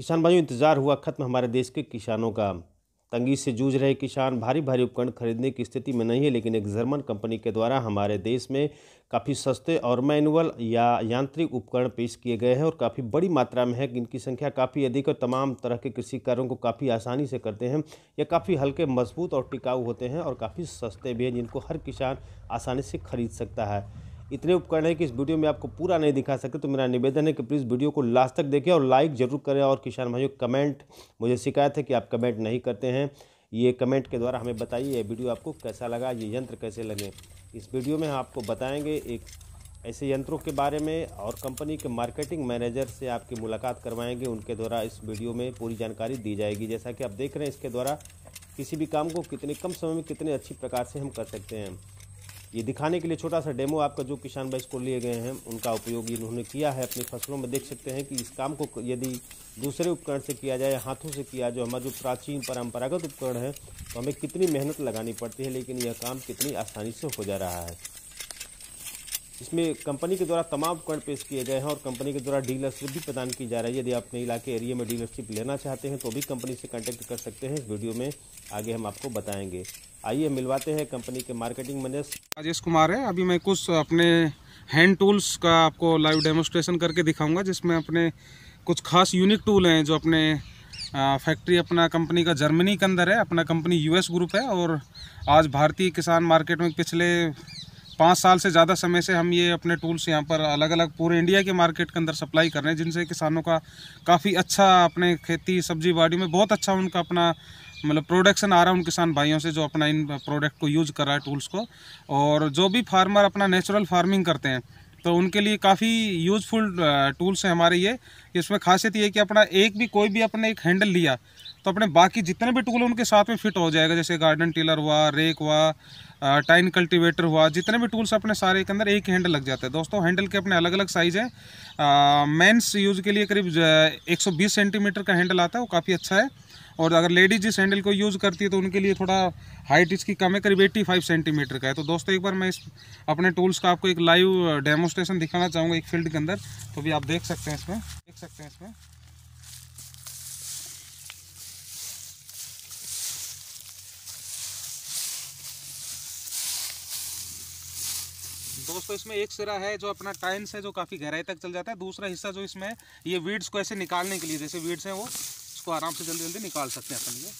किसान भाइयों इंतजार हुआ खत्म हमारे देश के किसानों का तंगी से जूझ रहे किसान भारी भारी उपकरण खरीदने की स्थिति में नहीं है लेकिन एक जर्मन कंपनी के द्वारा हमारे देश में काफ़ी सस्ते और मैनुअल या यांत्रिक उपकरण पेश किए गए हैं और काफ़ी बड़ी मात्रा में है इनकी संख्या काफ़ी अधिक और तमाम तरह के कृषि कार्यों को काफ़ी आसानी से करते हैं या काफ़ी हल्के मजबूत और टिकाऊ होते हैं और काफ़ी सस्ते भी हैं जिनको हर किसान आसानी से खरीद सकता है इतने उपकरण हैं कि इस वीडियो में आपको पूरा नहीं दिखा सके तो मेरा निवेदन है कि प्लीज़ वीडियो को लास्ट तक देखें और लाइक ज़रूर करें और किसान भाइयों कमेंट मुझे शिकायत है कि आप कमेंट नहीं करते हैं ये कमेंट के द्वारा हमें बताइए ये वीडियो आपको कैसा लगा ये यंत्र कैसे लगे इस वीडियो में हम आपको बताएँगे एक ऐसे यंत्रों के बारे में और कंपनी के मार्केटिंग मैनेजर से आपकी मुलाकात करवाएंगे उनके द्वारा इस वीडियो में पूरी जानकारी दी जाएगी जैसा कि आप देख रहे हैं इसके द्वारा किसी भी काम को कितने कम समय में कितने अच्छी प्रकार से हम कर सकते हैं ये दिखाने के लिए छोटा सा डेमो आपका जो किसान भाई इसको लिए गए हैं उनका उपयोग इन्होंने किया है अपनी फसलों में देख सकते हैं कि इस काम को यदि दूसरे उपकरण से किया जाए हाथों से किया जो हमारा जो प्राचीन परंपरागत उपकरण है तो हमें कितनी मेहनत लगानी पड़ती है लेकिन यह काम कितनी आसानी से हो जा रहा है इसमें कंपनी के द्वारा तमाम उपकरण पेश किए गए हैं और कंपनी के द्वारा डीलरशिप भी प्रदान की जा रही है यदि आप अपने इलाके एरिया में डीलरशिप लेना चाहते हैं तो भी कंपनी से कॉन्टैक्ट कर सकते हैं इस वीडियो में आगे हम आपको बताएंगे आइए मिलवाते हैं कंपनी के मार्केटिंग मैनेजर राजेश कुमार है अभी मैं कुछ अपने हैंड टूल्स का आपको लाइव डेमोस्ट्रेशन करके दिखाऊंगा जिसमें अपने कुछ खास यूनिक टूल हैं जो अपने फैक्ट्री अपना कंपनी का जर्मनी के अंदर है अपना कंपनी यूएस ग्रुप है और आज भारतीय किसान मार्केट में पिछले पाँच साल से ज़्यादा समय से हम ये अपने टूल्स यहाँ पर अलग अलग पूरे इंडिया के मार्केट के अंदर सप्लाई कर रहे हैं जिनसे किसानों का काफ़ी अच्छा अपने खेती सब्जी बाड़ी में बहुत अच्छा उनका अपना मतलब प्रोडक्शन आ रहा है उन किसान भाइयों से जो अपना इन प्रोडक्ट को यूज़ कर रहा है टूल्स को और जो भी फार्मर अपना नेचुरल फार्मिंग करते हैं तो उनके लिए काफ़ी यूज़फुल टूल्स हैं हमारे ये इसमें खासियत ये है कि अपना एक भी कोई भी अपने एक हैंडल लिया तो अपने बाकी जितने भी टूल उनके साथ में फिट हो जाएगा जैसे गार्डन टिलर हुआ रेक हुआ टाइन कल्टीवेटर हुआ जितने भी टूल्स अपने सारे के अंदर एक ही हैंडल लग जाता है दोस्तों हैंडल के अपने अलग अलग साइज़ हैं मेंस यूज़ के लिए करीब 120 सेंटीमीटर का हैंडल आता है वो काफ़ी अच्छा है और अगर लेडीज इस हैंडल को यूज़ करती है तो उनके लिए थोड़ा हाइट इसकी कम है करीब एट्टी फाइव सेंटीमीटर का है तो दोस्तों एक बार मैं इस अपने टूल्स का आपको एक लाइव डेमोस्ट्रेशन दिखाना चाहूँगा एक फील्ड के अंदर तो भी आप देख सकते हैं इसमें देख सकते हैं इसमें दोस्तों इसमें एक सिरा है जो अपना टाइन्स है जो काफ़ी गहराई तक चल जाता है दूसरा हिस्सा जो इसमें है ये वीड्स को ऐसे निकालने के लिए जैसे वीड्स हैं वो इसको आराम से जल्दी जल्दी निकाल सकते हैं अपन ये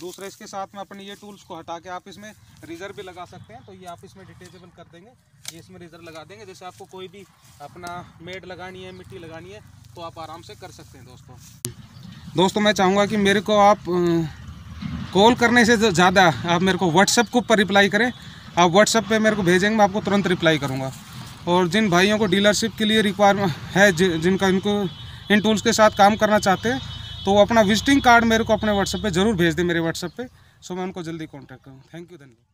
दूसरा इसके साथ में अपन ये टूल्स को हटा के आप इसमें रिजर्व भी लगा सकते हैं तो ये आप इसमें डिटेचेबल कर देंगे ये इसमें रिजर्व लगा देंगे जैसे आपको कोई भी अपना मेड लगानी है मिट्टी लगानी है तो आप आराम से कर सकते हैं दोस्तों दोस्तों मैं चाहूँगा कि मेरे को आप कॉल करने से ज़्यादा आप मेरे को व्हाट्सएप के ऊपर रिप्लाई करें आप व्हाट्सएप पे मेरे को भेजेंगे मैं आपको तुरंत रिप्लाई करूँगा और जिन भाइयों को डीलरशिप के लिए रिक्वायरमेंट है जिनका इनको इन टूल्स के साथ काम करना चाहते हैं तो वो अपना विजिटिंग कार्ड मेरे को अपने व्हाट्सएप पे ज़रूर भेज दें मेरे व्हाट्सएप पे सो मैं उनको जल्दी कॉन्टैक्ट करूँ थैंक यू धन्यवाद